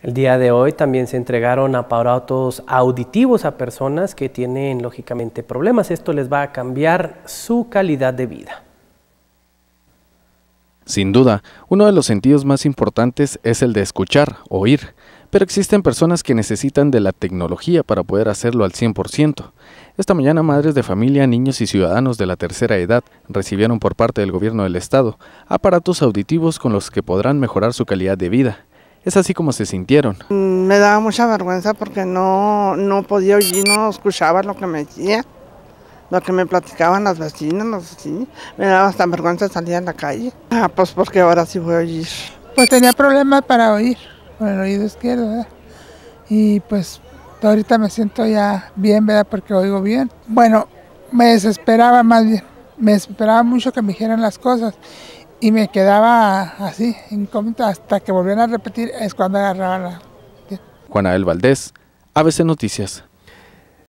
El día de hoy también se entregaron aparatos auditivos a personas que tienen lógicamente problemas. Esto les va a cambiar su calidad de vida. Sin duda, uno de los sentidos más importantes es el de escuchar, oír, pero existen personas que necesitan de la tecnología para poder hacerlo al 100%. Esta mañana madres de familia, niños y ciudadanos de la tercera edad recibieron por parte del gobierno del estado aparatos auditivos con los que podrán mejorar su calidad de vida. Es así como se sintieron. Me daba mucha vergüenza porque no, no podía oír, no escuchaba lo que me decía, lo que me platicaban las vecinas, los vecinos. Me daba hasta vergüenza salir a la calle. Ah, pues porque ahora sí voy a oír. Pues tenía problemas para oír, con el oído izquierdo, Y pues ahorita me siento ya bien, ¿verdad? Porque oigo bien. Bueno, me desesperaba más bien. Me desesperaba mucho que me dijeran las cosas y me quedaba así, incómodo, hasta que volvieron a repetir, es cuando agarraban la... Juan Valdés, ABC Noticias.